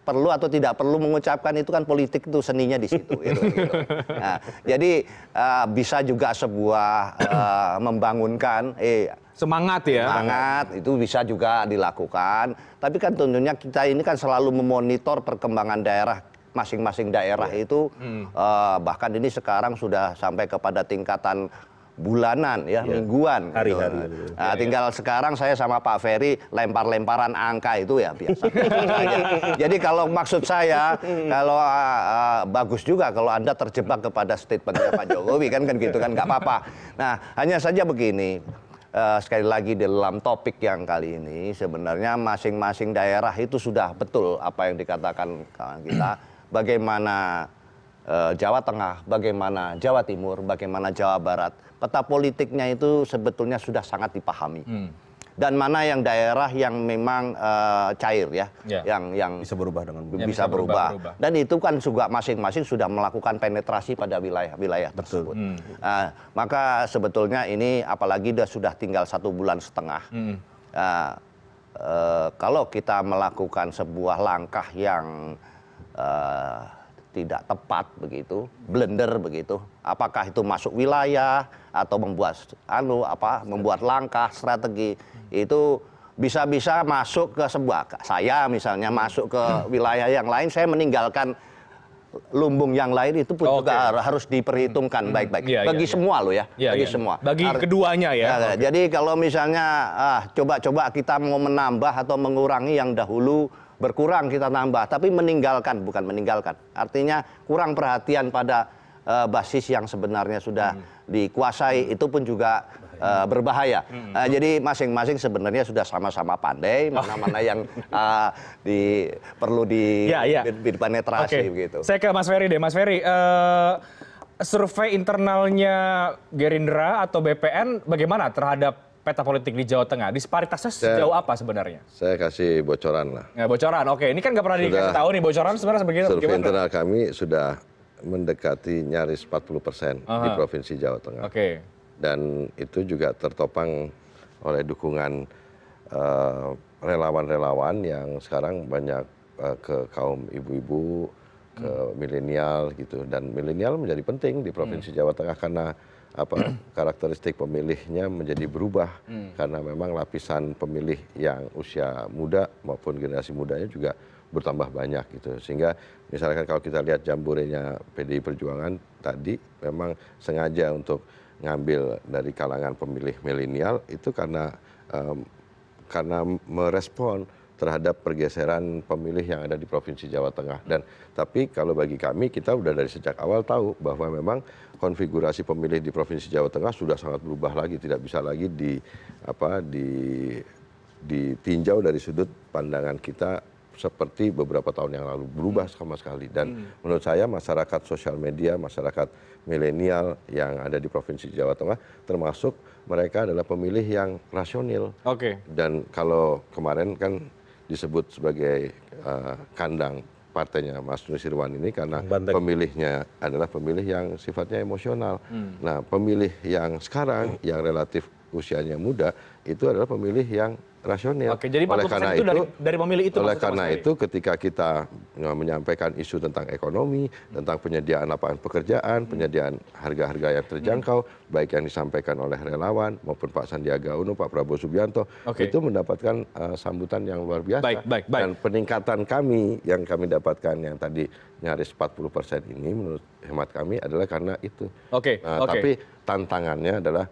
perlu atau tidak perlu mengucapkan itu kan politik itu seninya di situ. Gitu, gitu. Nah, jadi uh, bisa juga sebuah uh, membangunkan. Eh, semangat ya semangat itu bisa juga dilakukan tapi kan tentunya kita ini kan selalu memonitor perkembangan daerah masing-masing daerah iya. itu uh, bahkan ini sekarang sudah sampai kepada tingkatan bulanan ya iya. mingguan gitu. Hari-hari. Nah, iya, tinggal sekarang saya sama Pak Ferry lempar-lemparan angka itu ya biasa. Jadi kalau maksud saya kalau uh, bagus juga kalau Anda terjebak kepada statementnya Pak Jokowi kan kan gitu kan nggak apa-apa. Nah hanya saja begini uh, sekali lagi dalam topik yang kali ini sebenarnya masing-masing daerah itu sudah betul apa yang dikatakan kawan kita bagaimana uh, Jawa Tengah, bagaimana Jawa Timur, bagaimana Jawa Barat. Peta politiknya itu sebetulnya sudah sangat dipahami. Hmm dan mana yang daerah yang memang uh, cair ya, ya. yang yang bisa berubah dengan bisa, bisa berubah. berubah. Dan itu kan juga masing-masing sudah melakukan penetrasi pada wilayah-wilayah tersebut. Hmm. Uh, maka sebetulnya ini apalagi sudah tinggal satu bulan setengah. Hmm. Uh, uh, kalau kita melakukan sebuah langkah yang uh, tidak tepat begitu, blender begitu. Apakah itu masuk wilayah atau membuat anu apa membuat langkah strategi itu bisa-bisa masuk ke sebuah saya misalnya masuk ke hmm. wilayah yang lain saya meninggalkan lumbung yang lain itu pun oh, juga harus diperhitungkan hmm. Hmm. baik-baik. Hmm, iya, yeah, bagi yeah, iya. semua yeah. loh ya, yeah, bagi yeah. semua. Bagi Ar keduanya ya. ya, ya. okay. Jadi kalau misalnya ah, coba-coba ah, coba -coba kita mau menambah atau mengurangi yang dahulu berkurang kita nambah tapi meninggalkan bukan meninggalkan artinya kurang perhatian pada eh, basis yang sebenarnya sudah hmm. dikuasai hmm. itu pun juga uh, berbahaya. Uh, jadi masing-masing sebenarnya sudah sama-sama pandai oh. mana-mana yang uh, di perlu di yeah, yeah. di, penetrasi okay. begitu. Saya ke Mas Ferry deh, Mas Ferry. Uh, survei internalnya Gerindra atau BPN bagaimana terhadap peta politik di Jawa Tengah. Disparitasnya sejauh apa sebenarnya? Saya kasih bocoran lah. Ya, bocoran, oke. Ini kan nggak pernah sudah, dikasih tahu nih bocoran sebenarnya sebegini. Survei gimana? internal kami sudah mendekati nyaris 40 persen di Provinsi Jawa Tengah. Oke. Dan itu juga tertopang oleh dukungan eh, relawan-relawan uh, yang sekarang banyak uh, ke kaum ibu-ibu, ke hmm. milenial gitu. Dan milenial menjadi penting di Provinsi hmm. Jawa Tengah karena apa karakteristik pemilihnya menjadi berubah hmm. karena memang lapisan pemilih yang usia muda maupun generasi mudanya juga bertambah banyak gitu sehingga misalkan kalau kita lihat jamborenya PDI Perjuangan tadi memang sengaja untuk ngambil dari kalangan pemilih milenial itu karena um, karena merespon terhadap pergeseran pemilih yang ada di provinsi Jawa Tengah dan tapi kalau bagi kami kita sudah dari sejak awal tahu bahwa memang konfigurasi pemilih di provinsi Jawa Tengah sudah sangat berubah lagi tidak bisa lagi di apa di ditinjau dari sudut pandangan kita seperti beberapa tahun yang lalu berubah hmm. sama sekali dan hmm. menurut saya masyarakat sosial media masyarakat milenial yang ada di provinsi Jawa Tengah termasuk mereka adalah pemilih yang rasional. Oke. Okay. Dan kalau kemarin kan disebut sebagai eh, kandang partainya Mas Nusirwan ini karena pemilihnya adalah pemilih yang sifatnya emosional. Hmm. Nah, pemilih yang sekarang yang relatif usianya muda itu adalah pemilih yang rasional. Oke, jadi 40% oleh karena itu dari, dari pemilih itu Oleh karena itu ketika kita ya, menyampaikan isu tentang ekonomi, hmm. tentang penyediaan lapangan pekerjaan, hmm. penyediaan harga-harga yang terjangkau, hmm. baik yang disampaikan oleh relawan maupun Pak Sandiaga Uno, Pak Prabowo Subianto, okay. itu mendapatkan uh, sambutan yang luar biasa. Baik, baik, baik. Dan peningkatan kami yang kami dapatkan yang tadi nyaris 40% ini menurut hemat kami adalah karena itu. Oke, okay, nah, okay. tapi tantangannya adalah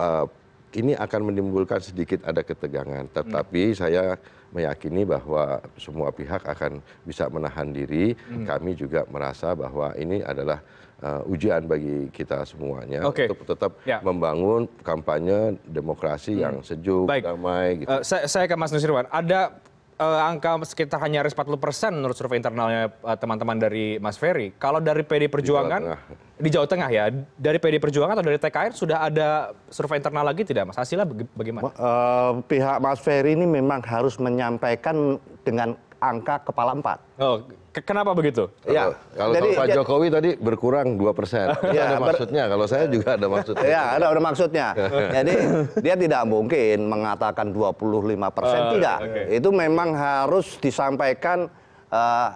Eh, ini akan menimbulkan sedikit ada ketegangan hmm. tetapi saya meyakini bahwa semua pihak akan bisa menahan diri hmm. kami juga merasa bahwa ini adalah eh, ujian bagi kita semuanya untuk tetap ya. membangun kampanye demokrasi hmm. yang sejuk damai gitu. Eh, saya ke Mas Nusirwan ada Eh, angka sekitar hanya 40% persen menurut survei internalnya eh, teman teman dari mas ferry kalau dari pd perjuangan di jawa tengah ya dari pd perjuangan atau dari TKR sudah ada survei internal lagi tidak mas hasilnya bagaimana eh, pihak mas ferry ini memang harus menyampaikan dengan angka kepala empat oh, Kenapa begitu? Ya, kalau, jadi, Pak Jokowi tadi berkurang dua persen. Ya, ada maksudnya. Kalau saya juga ada maksudnya. Ya, ada, ada maksudnya. jadi dia tidak mungkin mengatakan 25 persen. Uh, tidak. Okay. Itu memang harus disampaikan uh,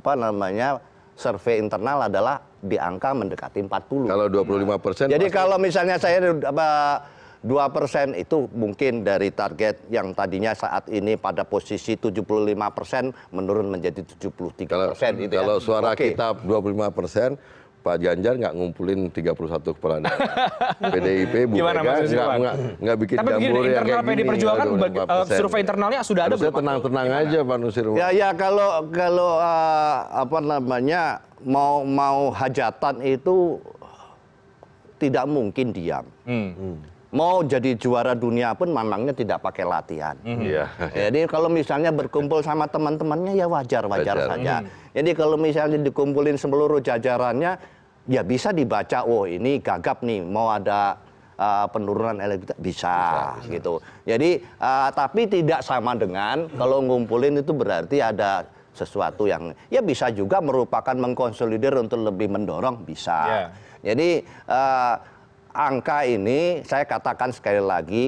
apa namanya survei internal adalah di angka mendekati 40. Kalau 25 persen. Jadi kalau misalnya saya apa, dua persen itu mungkin dari target yang tadinya saat ini pada posisi 75 persen menurun menjadi 73 persen. Kalau, itu ya. kalau ya. suara okay. kita 25 persen, Pak Ganjar nggak ngumpulin 31 kepala daerah. PDIP Bu Mega nggak nggak bikin Tapi dapur yang kayak gini. Perjuangan uh, survei internalnya sudah ada Harusnya tenang-tenang aja Pak Nusirwan. Ya ya kalau kalau uh, apa namanya mau mau hajatan itu tidak mungkin diam. Hmm. hmm mau jadi juara dunia pun memangnya tidak pakai latihan. Mm-hmm. Yeah. Jadi kalau misalnya berkumpul sama teman-temannya ya wajar-wajar saja. Mm-hmm. Jadi kalau misalnya dikumpulin seluruh jajarannya ya bisa dibaca, oh ini gagap nih mau ada uh, penurunan elektabilitas bisa, bisa, bisa gitu. Jadi uh, tapi tidak sama dengan mhm. kalau ngumpulin itu berarti ada sesuatu yang ya bisa juga merupakan mengkonsolidir untuk lebih mendorong bisa. Yeah. Jadi uh, angka ini saya katakan sekali lagi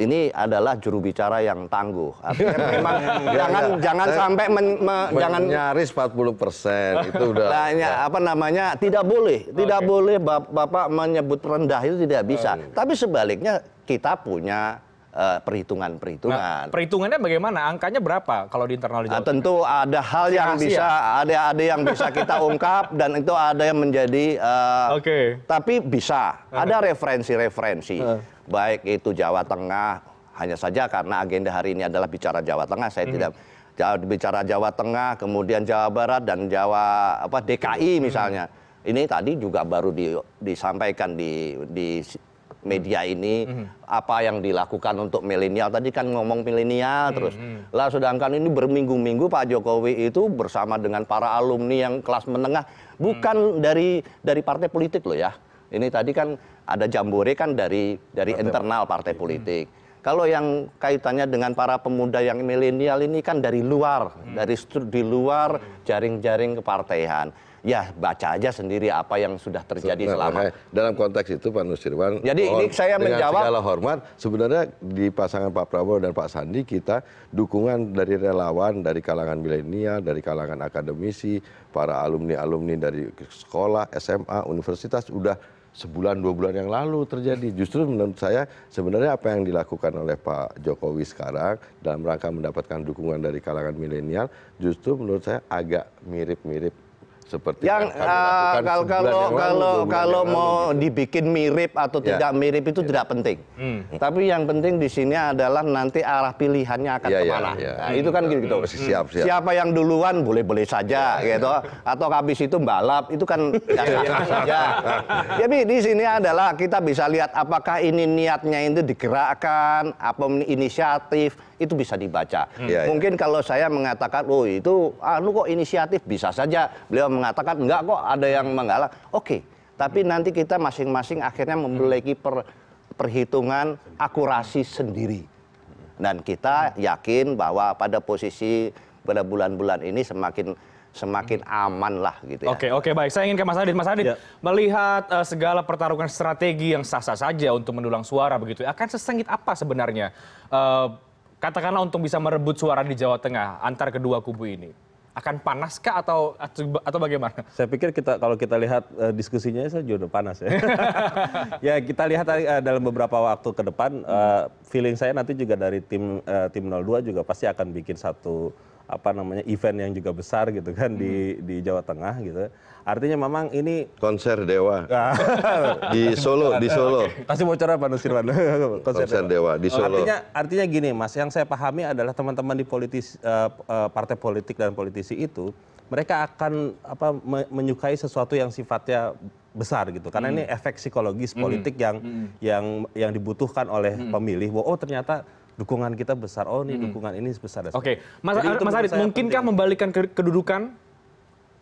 ini adalah juru bicara yang tangguh. Artinya memang jangan jangan sampai men, me, jangan nyaris 40 persen itu udah. Nah, ya. apa namanya tidak boleh tidak boleh bapak, bapak menyebut rendah itu tidak bisa. Oh, Tapi sebaliknya kita punya Eh, perhitungan-perhitungan. Nah, perhitungannya bagaimana? Angkanya berapa kalau di internal di uh, Tentu ada hal yang bisa ada ada yang bisa kita ungkap dan itu ada yang menjadi uh, Oke. Okay. Tapi bisa. Ada referensi-referensi. Uh. Baik itu Jawa Tengah hanya saja karena agenda hari ini adalah bicara Jawa Tengah saya hmm. tidak bicara Jawa Tengah, kemudian Jawa Barat dan Jawa apa DKI misalnya. Hmm. Ini tadi juga baru di, disampaikan di, di media ini mhm. apa yang dilakukan untuk milenial tadi kan ngomong milenial mhm, terus mhm. lah sedangkan ini berminggu-minggu Pak Jokowi itu bersama dengan para alumni yang kelas menengah bukan dari dari partai politik loh ya ini tadi kan ada jambore kan dari dari partai internal partai politik kalau yang kaitannya dengan para pemuda yang milenial ini kan dari luar, hmm. dari di luar jaring-jaring kepartaian ya baca aja sendiri apa yang sudah terjadi nah, selama dalam konteks itu Pak Nusirwan jadi ini saya menjawab segala hormat sebenarnya di pasangan Pak Prabowo dan Pak Sandi kita dukungan dari relawan dari kalangan milenial dari kalangan akademisi para alumni alumni dari sekolah SMA universitas sudah sebulan dua bulan yang lalu terjadi. Justru menurut saya sebenarnya apa yang dilakukan oleh Pak Jokowi sekarang dalam rangka mendapatkan dukungan dari kalangan milenial justru menurut saya agak mirip-mirip seperti yang, yang eh, kalau kalau kalau, kalau mau gitu. dibikin mirip atau yeah. tidak mirip itu yeah. tidak penting. Hmm. Tapi yang penting di sini adalah nanti arah pilihannya akan yeah, ya, kemana. Yeah, yeah. Nah, itu kan gitu. Hmm. Siap, siap. Siapa yang duluan boleh-boleh saja yeah. gitu. Atau habis itu balap itu kan ya saja. Jadi di sini adalah kita bisa lihat apakah ini niatnya itu digerakkan, apa inisiatif itu bisa dibaca. Hmm. Iya, iya. Mungkin kalau saya mengatakan, oh itu anu kok inisiatif bisa saja beliau mengatakan enggak kok ada yang menggalak. Oke, tapi nanti kita masing-masing akhirnya memiliki per, perhitungan akurasi sendiri. Dan kita yakin bahwa pada posisi pada bulan-bulan ini semakin semakin aman lah gitu ya. Oke, oke baik. Saya ingin ke Mas Adit. Mas Adit, ya. melihat uh, segala pertarungan strategi yang sah-sah saja untuk mendulang suara begitu, ya, akan sesengit apa sebenarnya uh, katakanlah untuk bisa merebut suara di Jawa Tengah antar kedua kubu ini akan panas kah atau atau bagaimana? Saya pikir kita kalau kita lihat uh, diskusinya saya juga udah panas ya. ya kita lihat uh, dalam beberapa waktu ke depan uh, feeling saya nanti juga dari tim uh, tim 02 juga pasti akan bikin satu apa namanya event yang juga besar gitu kan di hmm. di Jawa Tengah gitu artinya memang ini konser dewa ah. di Solo di ah, Solo kasih bocor apa Nusirwan konser, konser dewa. dewa di oh, Solo artinya artinya gini Mas yang saya pahami adalah teman-teman di politis eh, eh, partai politik dan politisi itu mereka akan apa menyukai sesuatu yang sifatnya besar gitu karena hmm. ini efek psikologis hmm. politik hmm. yang hmm. yang yang dibutuhkan oleh hmm. pemilih bahwa oh ternyata dukungan kita besar oh ini hmm. dukungan ini besar oke mas Arif, mungkinkah membalikan kedudukan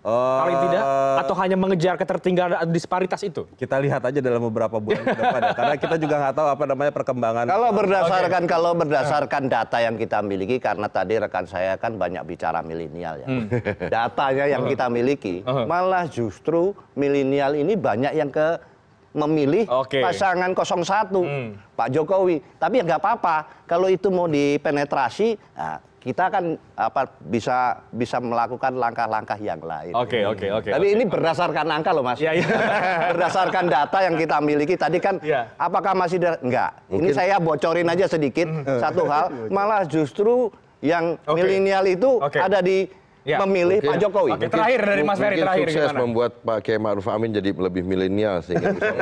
eh, paling tidak atau hanya mengejar ketertinggalan disparitas itu kita lihat aja dalam beberapa bulan ke depan ya karena kita juga nggak tahu apa namanya perkembangan kalau berdasarkan kalau nah. berdasarkan data yang kita miliki karena tadi rekan saya kan banyak bicara milenial ya hmm. datanya yang hmm. kita miliki malah justru milenial ini banyak yang ke memilih okay. pasangan 01 hmm. Pak Jokowi. Tapi ya nggak apa-apa kalau itu mau dipenetrasi nah, kita kan apa bisa bisa melakukan langkah-langkah yang lain. Oke okay, oke okay, oke. Okay, Tapi okay. ini berdasarkan angka loh mas. Yeah, iya. yeah. berdasarkan data yang kita miliki tadi kan. Yeah. Apakah masih enggak? Mungkin. Ini saya bocorin aja sedikit hmm. satu hal. Iya, iya. Malah justru yang okay. milenial itu okay. ada di ya. memilih mungkin, Pak Jokowi. terakhir dari Mas Ferry terakhir sukses membuat Pak Kiai Ma'ruf Amin jadi lebih milenial sehingga bisa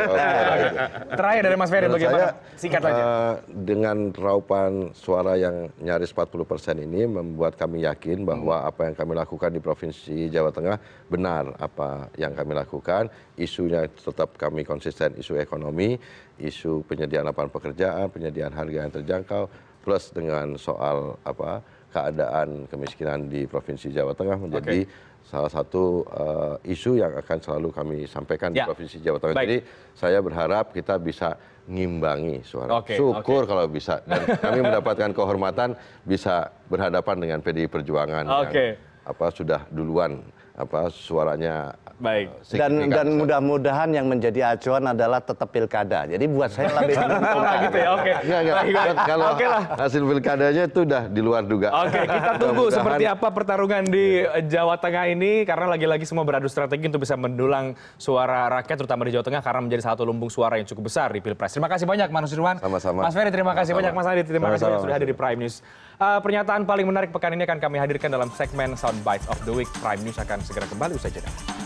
Terakhir dari Mas Ferry bagaimana? Saya, Singkat uh, dengan raupan suara yang nyaris 40% persen ini membuat kami yakin bahwa hmm. apa yang kami lakukan di Provinsi Jawa Tengah benar apa yang kami lakukan, isunya tetap kami konsisten isu ekonomi, isu penyediaan lapangan pekerjaan, penyediaan harga yang terjangkau plus dengan soal apa keadaan kemiskinan di provinsi jawa tengah menjadi salah satu eh, isu yang akan selalu kami sampaikan di ya. provinsi jawa tengah jadi saya berharap kita bisa ngimbangi suara syukur kalau bisa dan kami mendapatkan kehormatan bisa berhadapan dengan pdi perjuangan yang apa sudah duluan apa suaranya baik eh, dan dan mudah-mudahan yang menjadi acuan adalah tetap pilkada jadi buat saya lebih gitu ya oke kalau hasil pilkadanya itu udah di luar juga oke okay, kita tunggu seperti apa pertarungan di Jawa Tengah ini karena lagi-lagi semua beradu strategi untuk bisa mendulang suara rakyat terutama di Jawa Tengah karena menjadi satu lumbung suara yang cukup besar di pilpres terima kasih banyak Mas sama-sama Mas Ferry terima kasih banyak Mas Adi terima kasih banyak sudah hadir di Prime News uh, pernyataan paling menarik pekan ini akan kami hadirkan dalam segmen Soundbites of the Week. Prime News akan segera kembali usai jeda.